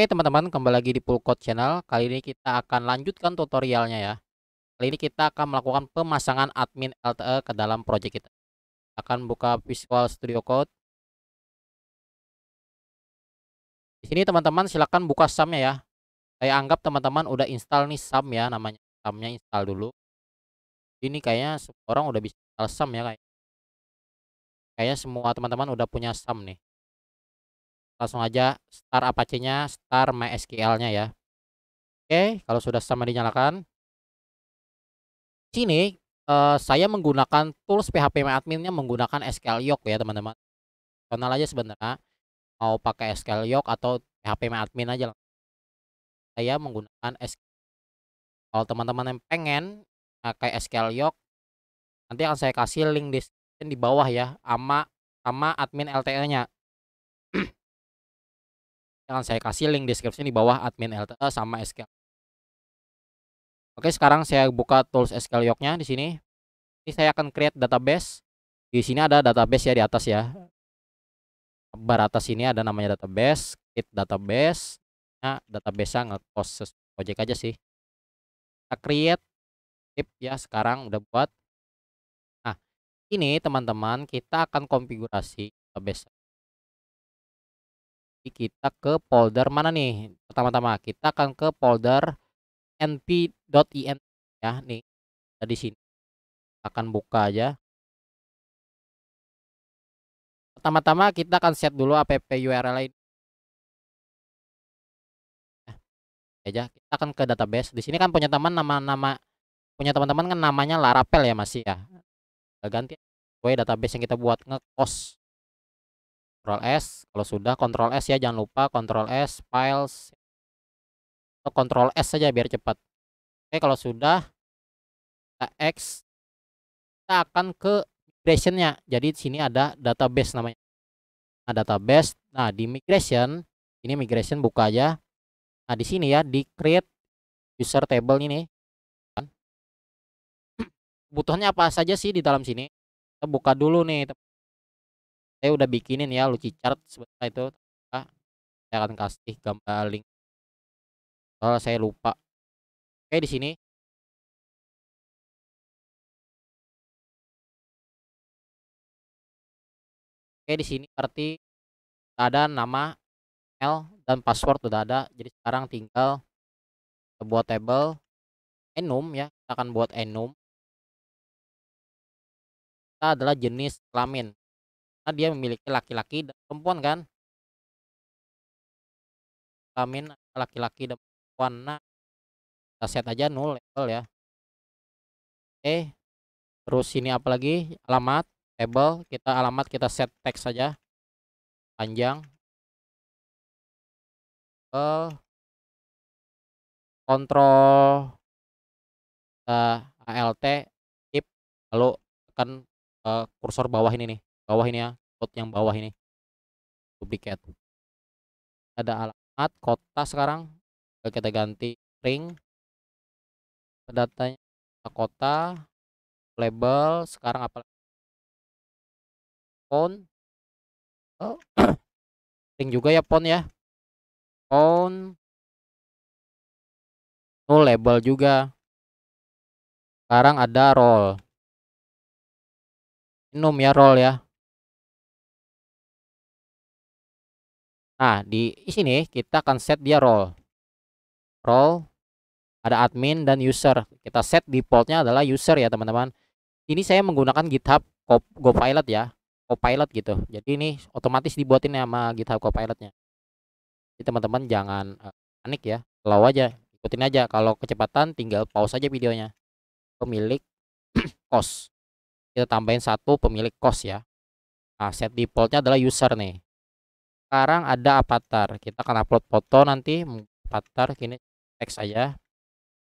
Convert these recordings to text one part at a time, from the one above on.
Oke teman-teman kembali lagi di Pulkot Channel Kali ini kita akan lanjutkan tutorialnya ya Kali ini kita akan melakukan pemasangan admin LTE ke dalam project kita Akan buka Visual Studio Code Di sini teman-teman silahkan buka SAM-nya ya Saya anggap teman-teman udah install nih SAM ya namanya SAM-nya install dulu Ini kayaknya semua orang udah bisa install SAM ya kayak Kayaknya semua teman-teman udah punya SAM nih langsung aja start apache-nya, start mysql-nya ya. Oke, kalau sudah sama dinyalakan. Sini eh, saya menggunakan tools PHP nya menggunakan SQL yoke ya, teman-teman. Kenal aja sebenarnya mau pakai SQL yoke atau PHP admin aja. Saya menggunakan SQL. Kalau teman-teman yang pengen pakai SQL yoke nanti akan saya kasih link di di bawah ya sama sama admin LTE-nya akan saya kasih link deskripsi di bawah admin LTE sama SQL. Oke, sekarang saya buka tools SQL Yoke-nya di sini. Ini saya akan create database. Di sini ada database ya di atas ya. Bar atas ini ada namanya database, create database. Nah, database-nya nge-cost project aja sih. Kita create tip ya sekarang udah buat. Nah, ini teman-teman kita akan konfigurasi database kita ke folder mana nih? Pertama-tama kita akan ke folder np.in ya nih. Di sini akan buka aja. Pertama-tama kita akan set dulu app URL ini. Nah, aja kita akan ke database di sini kan punya teman nama-nama punya teman-teman kan namanya Laravel ya masih ya ganti gue database yang kita buat ngekos Ctrl S kalau sudah Ctrl S ya jangan lupa Ctrl S files atau Ctrl S saja biar cepat oke kalau sudah kita X kita akan ke migrationnya jadi di sini ada database namanya nah database nah di migration ini migration buka aja nah di sini ya di create user table ini Butuhnya apa saja sih di dalam sini kita buka dulu nih saya udah bikinin ya lucu chart sebentar itu saya akan kasih gambar link kalau oh, saya lupa oke di sini oke di sini arti ada nama L dan password sudah ada jadi sekarang tinggal buat table enum ya kita akan buat enum kita adalah jenis kelamin karena dia memiliki laki-laki dan perempuan kan kelamin laki-laki dan perempuan nah kita set aja nol level ya oke terus sini apalagi alamat table kita alamat kita set teks saja panjang table kontrol uh, alt tip lalu tekan uh, kursor bawah ini nih bawah ini ya dot yang bawah ini duplicate ada alamat kota sekarang kita ganti ring datanya kota label sekarang apa font oh. ring juga ya pon ya font no oh, label juga sekarang ada roll minum ya roll ya Nah, di sini kita akan set dia role. Role ada admin dan user. Kita set defaultnya adalah user ya, teman-teman. Ini saya menggunakan GitHub Copilot ya, Copilot gitu. Jadi ini otomatis dibuatin sama GitHub Copilotnya. Jadi teman-teman jangan uh, panik ya, slow aja, ikutin aja. Kalau kecepatan tinggal pause aja videonya. Pemilik kos. Kita tambahin satu pemilik kos ya. Nah, set defaultnya adalah user nih sekarang ada avatar kita akan upload foto nanti avatar kini teks aja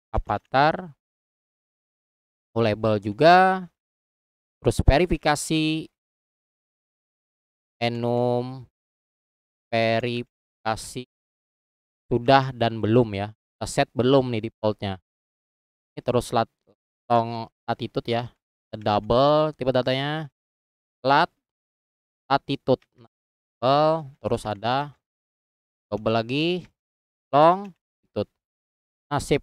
avatar label juga terus verifikasi enum verifikasi sudah dan belum ya kita set belum nih defaultnya ini terus lat tong latitude ya double tipe datanya lat latitude terus ada double lagi long tut nasib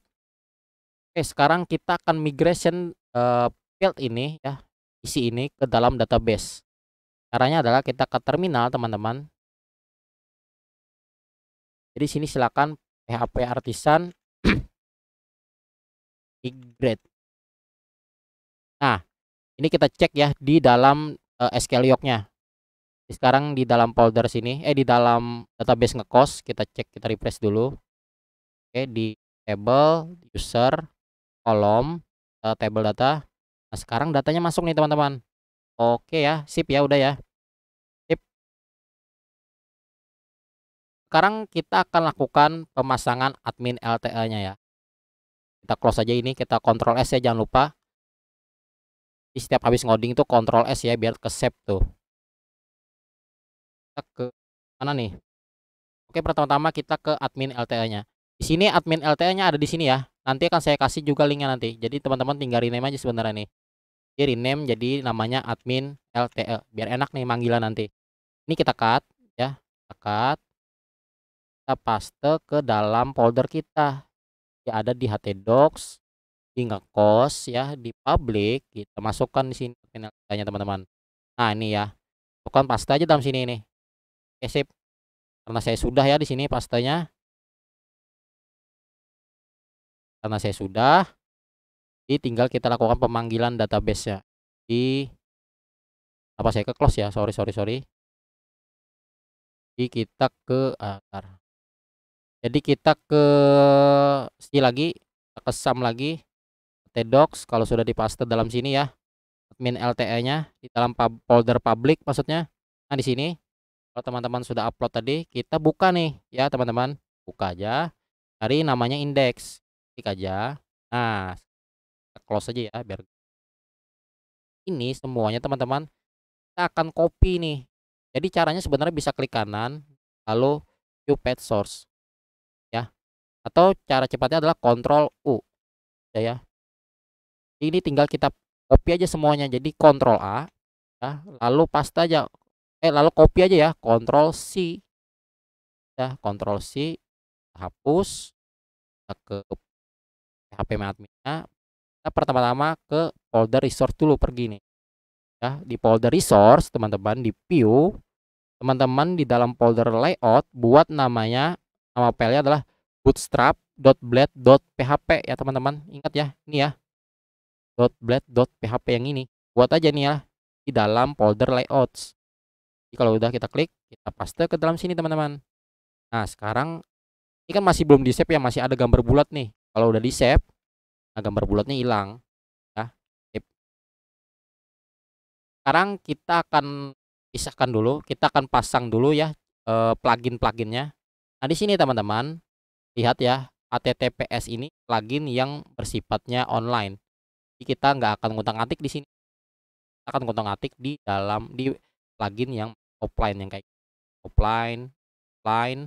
oke sekarang kita akan migration uh, field ini ya isi ini ke dalam database caranya adalah kita ke terminal teman-teman jadi sini silakan PHP artisan migrate nah ini kita cek ya di dalam uh, SQL sekarang di dalam folder sini eh di dalam database ngekos kita cek kita refresh dulu oke di table user kolom uh, table data nah sekarang datanya masuk nih teman-teman oke ya sip ya udah ya sip sekarang kita akan lakukan pemasangan admin LTA nya ya kita close aja ini kita control S ya jangan lupa di setiap habis ngoding itu control S ya biar ke save tuh kita ke mana nih? Oke, pertama-tama kita ke admin LTE-nya. Di sini admin LTE-nya ada di sini ya. Nanti akan saya kasih juga linknya nanti. Jadi teman-teman tinggal rename aja sebenarnya nih. Jadi rename jadi namanya admin LTE. Biar enak nih manggilan nanti. Ini kita cut ya. Kita cut. Kita paste ke dalam folder kita. Ya ada di htdocs di ngekos ya di public kita masukkan di sini admin LTE-nya teman-teman. Nah, ini ya. Bukan paste aja dalam sini nih. Oke sip. Karena saya sudah ya di sini pastanya. Karena saya sudah. Jadi tinggal kita lakukan pemanggilan database-nya. Di apa saya ke close ya? Sorry sorry sorry. Jadi kita ke akar ah, Jadi kita ke si lagi, ke sum lagi, tdocs kalau sudah dipaste dalam sini ya. Admin LTE-nya di dalam folder public maksudnya. Nah di sini kalau teman-teman sudah upload tadi kita buka nih ya teman-teman buka aja cari namanya indeks klik aja nah close aja ya biar ini semuanya teman-teman kita akan copy nih jadi caranya sebenarnya bisa klik kanan lalu view pet source ya atau cara cepatnya adalah control U ya ya ini tinggal kita copy aja semuanya jadi control A ya lalu paste aja eh lalu copy aja ya Ctrl C ya Ctrl C hapus ke HP adminnya kita pertama-tama ke folder resource dulu pergi nih ya di folder resource teman-teman di view teman-teman di dalam folder layout buat namanya nama filenya adalah bootstrap.blade.php ya teman-teman ingat ya ini ya .blade.php yang ini buat aja nih ya di dalam folder layouts jadi kalau udah kita klik, kita paste ke dalam sini teman-teman. Nah sekarang ini kan masih belum di save ya, masih ada gambar bulat nih. Kalau udah di save, nah gambar bulatnya hilang. Ya. Save. Sekarang kita akan pisahkan dulu, kita akan pasang dulu ya eh, plugin-pluginnya. Nah di sini teman-teman, lihat ya HTTPS ini plugin yang bersifatnya online. Jadi kita nggak akan ngutang-atik di sini. Kita akan ngutang-atik di dalam di plugin yang offline yang kayak offline, offline.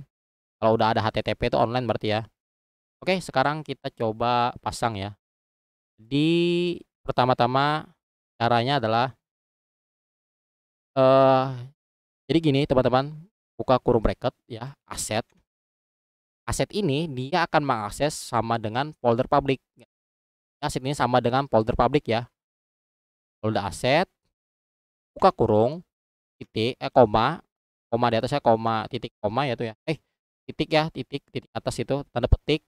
Kalau udah ada HTTP itu online berarti ya. Oke, sekarang kita coba pasang ya. Di pertama-tama caranya adalah eh uh, jadi gini teman-teman, buka kurung bracket ya, aset. Aset ini dia akan mengakses sama dengan folder public. Aset ini sama dengan folder public ya. Kalau udah aset, buka kurung, titik eh koma koma di atasnya koma titik koma ya tuh ya eh titik ya titik titik atas itu tanda petik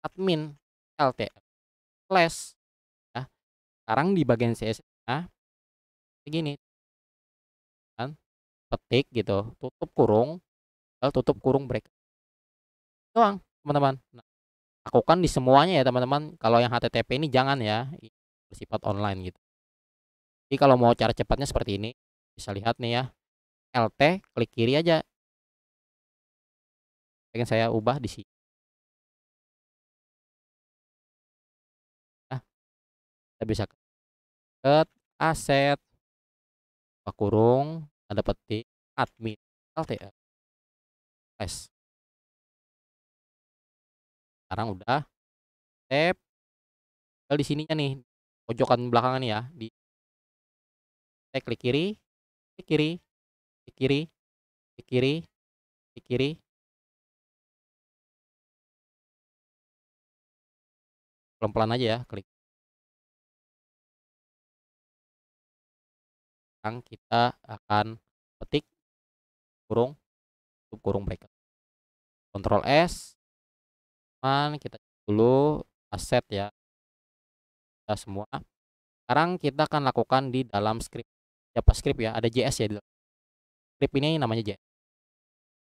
admin LTM slash ya sekarang di bagian CSS nah begini kan petik gitu tutup kurung eh, tutup kurung break doang teman-teman nah, lakukan di semuanya ya teman-teman kalau yang HTTP ini jangan ya bersifat online gitu jadi kalau mau cara cepatnya seperti ini bisa lihat nih ya LT klik kiri aja pengen saya ubah di sini nah kita bisa ke aset kurung ada peti admin lt eh. S sekarang udah tab di sininya nih pojokan belakangan ya di saya klik kiri ke kiri, ke kiri, ke kiri, ke kiri. Pelan-pelan aja ya, klik. Sekarang kita akan petik kurung untuk kurung bracket. Ctrl S. Cuman kita dulu aset ya. Kita semua. Sekarang kita akan lakukan di dalam script. JavaScript ya, ada JS ya di Script ini namanya JS.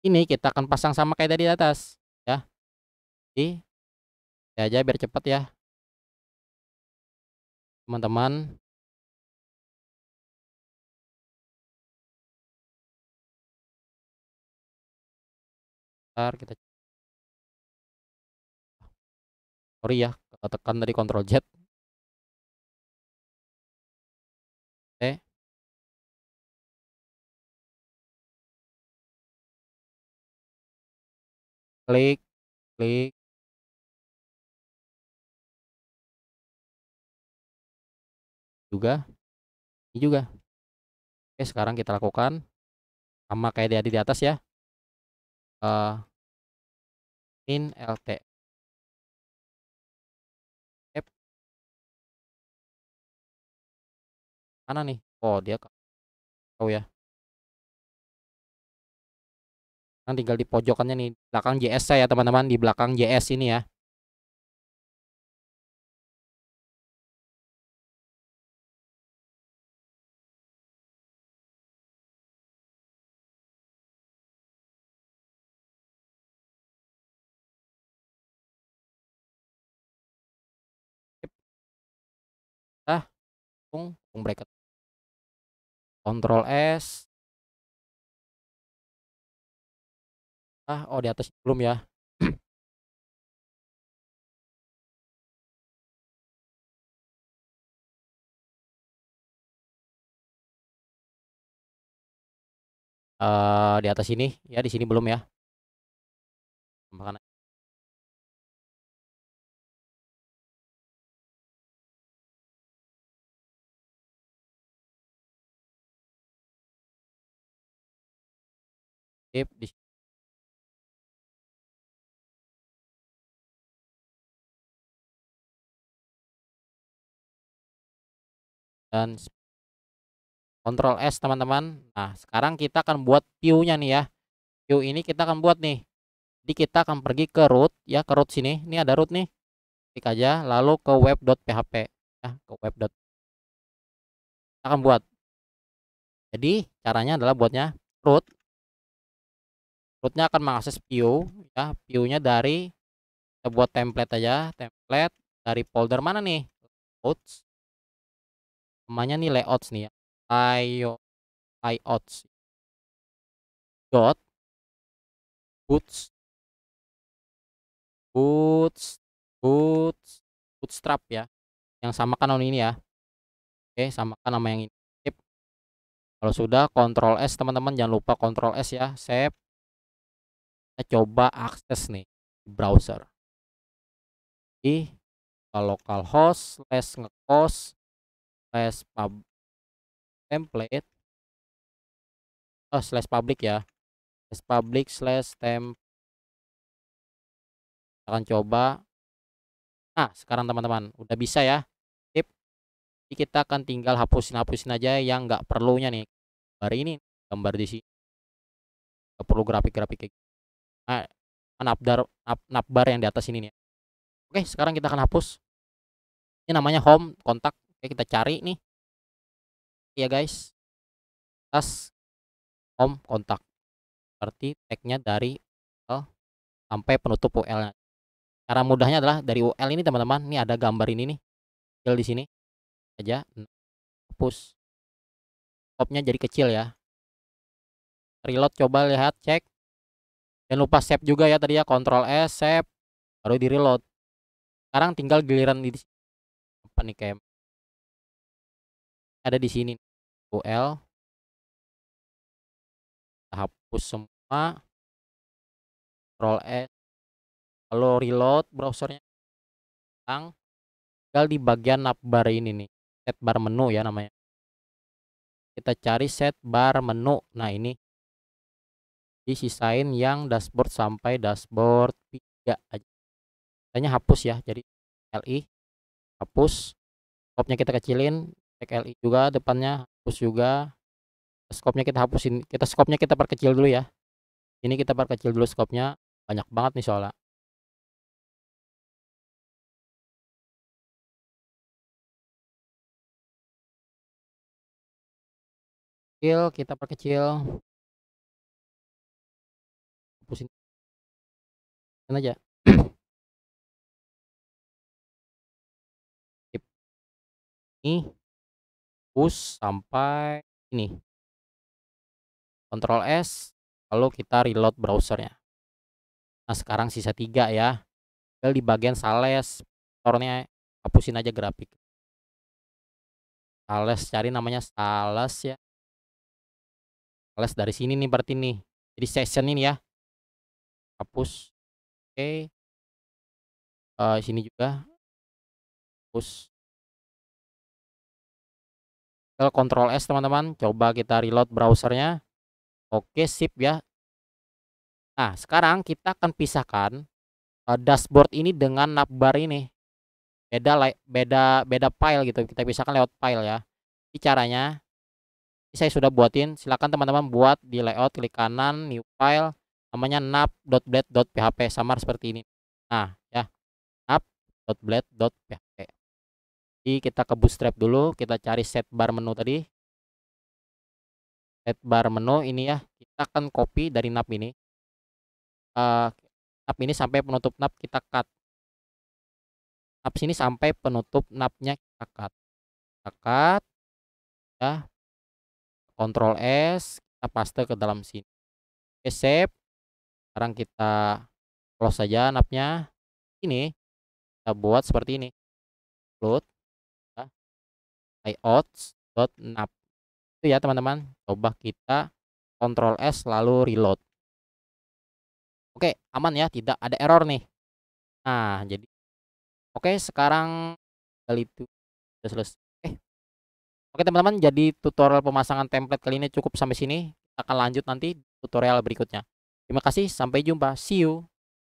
Ini kita akan pasang sama kayak tadi di atas ya. Jadi ya aja biar cepat ya. Teman-teman. kita sorry ya, tekan dari Ctrl Z. klik klik juga ini juga oke sekarang kita lakukan sama kayak tadi di atas ya uh, in lt F. mana nih oh dia kau oh, ya kan tinggal di pojokannya nih belakang JS saya teman-teman di belakang JS ini ya ah kung bracket Control S ah oh di atas belum ya uh, di atas sini ya di sini belum ya di dan kontrol S teman-teman nah sekarang kita akan buat view nya nih ya view ini kita akan buat nih jadi kita akan pergi ke root ya ke root sini ini ada root nih klik aja lalu ke web.php ya ke web. kita akan buat jadi caranya adalah buatnya root Root-nya akan mengakses view ya view U-nya dari kita buat template aja template dari folder mana nih Roots namanya nih layouts nih ya ayo layouts dot boots boots boots bootstrap ya yang sama kan on ini ya oke samakan nama yang ini Sip. kalau sudah kontrol S teman-teman jangan lupa kontrol S ya save kita coba akses nih di browser kalau localhost slash ngekos slash pub template oh slash public ya slash public slash temp kita akan coba nah sekarang teman-teman udah bisa ya tip jadi kita akan tinggal hapusin hapusin aja yang nggak perlunya nih gambar ini gambar di sini nggak perlu grafik-grafik kayak gitu. nah kan nabbar napbar yang di atas ini nih oke sekarang kita akan hapus ini namanya home kontak Oke, kita cari nih. ya guys. Tas om kontak. Berarti tag-nya dari OL sampai penutup UL-nya. Cara mudahnya adalah dari UL ini, teman-teman. Ini ada gambar ini nih. Kecil di sini. Aja hapus. Topnya jadi kecil ya. Reload coba lihat, cek. Jangan lupa save juga ya tadi ya, Ctrl S, save, baru di reload. Sekarang tinggal giliran di apa nih kayak ada di sini UL kita hapus semua roll S lalu reload browsernya sekarang tinggal di bagian navbar ini nih set bar menu ya namanya kita cari set bar menu nah ini disisain yang dashboard sampai dashboard 3 aja hanya hapus ya jadi LI hapus topnya kita kecilin tagli juga depannya hapus juga skopnya kita hapusin kita skopnya kita perkecil dulu ya ini kita perkecil dulu skopnya banyak banget nih soalnya kecil kita perkecil hapusin aja ini push sampai ini Ctrl S lalu kita reload browsernya nah sekarang sisa tiga ya tinggal di bagian sales tornya hapusin aja grafik sales cari namanya sales ya sales dari sini nih berarti nih jadi session ini ya hapus oke okay. uh, eh, sini juga hapus Tinggal Ctrl S teman-teman. Coba kita reload browsernya. Oke sip ya. Nah sekarang kita akan pisahkan eh, dashboard ini dengan navbar ini. Beda beda beda file gitu. Kita pisahkan lewat file ya. Ini caranya. Ini saya sudah buatin. silahkan teman-teman buat di layout klik kanan new file namanya nav.blade.php samar seperti ini. Nah ya nav.blade.php. Jadi kita ke bootstrap dulu, kita cari set bar menu tadi. set bar menu ini ya, kita akan copy dari nap ini. Uh, nap ini sampai penutup nap kita cut. Nap sini sampai penutup napnya kita cut. Kita cut. Ya. Ctrl S, kita paste ke dalam sini. Oke, save. Sekarang kita close saja napnya. Ini kita buat seperti ini. Load layouts.nap itu ya teman-teman coba kita kontrol S lalu reload oke aman ya tidak ada error nih nah jadi oke sekarang kali itu sudah selesai oke, oke teman-teman jadi tutorial pemasangan template kali ini cukup sampai sini kita akan lanjut nanti tutorial berikutnya terima kasih sampai jumpa see you